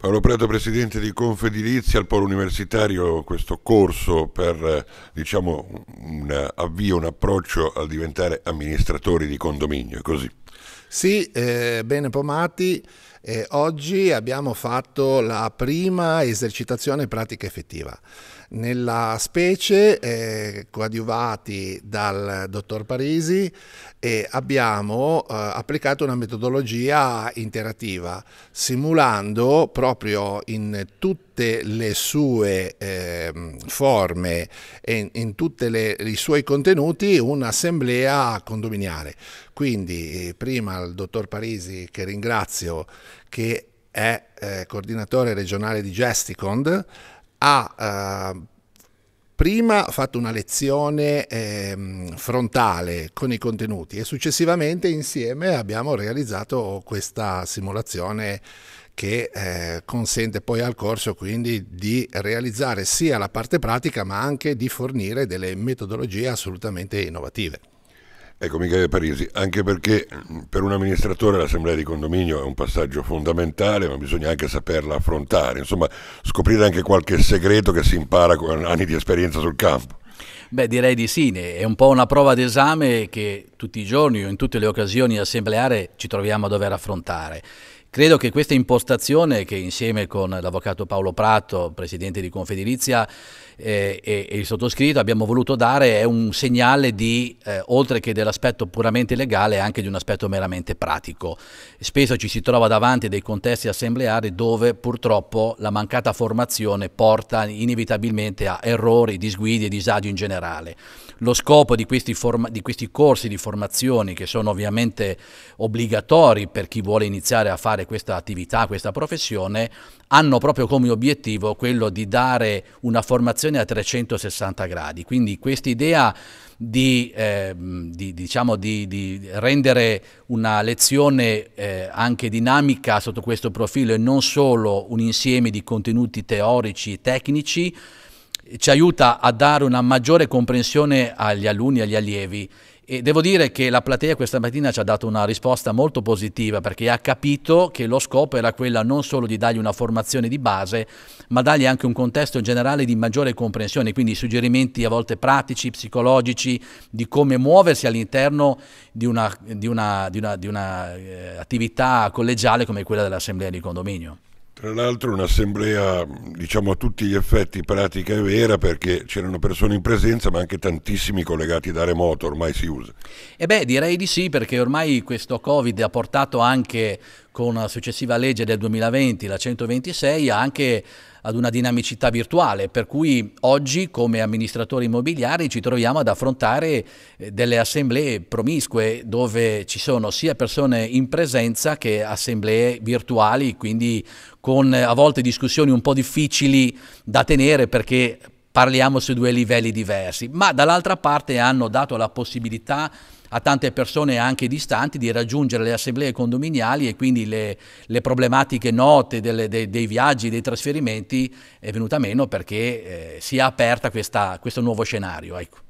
Paolo Preto, presidente di Confedilizia, al Polo Universitario, questo corso per eh, diciamo, un avvio, un approccio al diventare amministratori di condominio, così. Sì, eh, bene Pomati, eh, oggi abbiamo fatto la prima esercitazione pratica effettiva. Nella specie, eh, coadiuvati dal dottor Parisi, abbiamo eh, applicato una metodologia interattiva, simulando proprio in tutti tutte le sue eh, forme e in, in tutti i suoi contenuti un'assemblea condominiale. Quindi eh, prima il dottor Parisi che ringrazio che è eh, coordinatore regionale di Gesticond ha eh, prima fatto una lezione eh, frontale con i contenuti e successivamente insieme abbiamo realizzato questa simulazione che eh, consente poi al corso quindi di realizzare sia la parte pratica ma anche di fornire delle metodologie assolutamente innovative. Ecco Michele Parisi, anche perché mm, per un amministratore l'assemblea di condominio è un passaggio fondamentale, ma bisogna anche saperla affrontare, insomma scoprire anche qualche segreto che si impara con anni di esperienza sul campo. Beh, direi di sì, è un po' una prova d'esame che tutti i giorni o in tutte le occasioni assembleare ci troviamo a dover affrontare. Credo che questa impostazione che insieme con l'avvocato Paolo Prato, presidente di Confedilizia eh, e, e, il sottoscritto abbiamo voluto dare è un segnale di, eh, oltre che dell'aspetto puramente legale, anche di un aspetto meramente pratico. Spesso ci si trova davanti a dei contesti assembleari dove purtroppo la mancata formazione porta inevitabilmente a errori, disguidi e disagi in generale bilaterale. Lo scopo di questi, forma- di questi corsi di formazione, che sono ovviamente obbligatori per chi vuole iniziare a fare questa attività, questa professione, hanno proprio come obiettivo quello di dare una formazione a 360 gradi. Quindi questa idea di, eh, di, diciamo, di, di, rendere una lezione eh, anche dinamica sotto questo profilo e non solo un insieme di contenuti teorici e tecnici, ci aiuta a dare una maggiore comprensione agli alunni e agli allievi. E devo dire che la platea questa mattina ci ha dato una risposta molto positiva perché ha capito che lo scopo era quello non solo di dargli una formazione di base, ma dargli anche un contesto generale di maggiore comprensione, quindi suggerimenti a volte pratici, psicologici, di come muoversi all'interno di un'attività eh, collegiale come quella dell'assemblea di condominio. Tra l'altro un'assemblea diciamo a tutti gli effetti pratica e vera perché c'erano persone in presenza ma anche tantissimi collegati da remoto, ormai si usa. E eh beh direi di sì perché ormai questo Covid ha portato anche con la successiva legge del 2020, la 126, anche ad una dinamicità virtuale, per cui oggi come amministratori immobiliari ci troviamo ad affrontare eh, delle assemblee promiscue dove ci sono sia persone in presenza che assemblee virtuali, quindi con eh, a volte discussioni un po' difficili da tenere perché parliamo su due livelli diversi, ma dall'altra parte hanno dato la possibilità a tante persone anche distanti di raggiungere le assemblee condominiali e quindi le, le problematiche note delle, dei, dei, viaggi, dei trasferimenti è venuta meno perché eh, si è aperta questa, questo nuovo scenario. Ecco.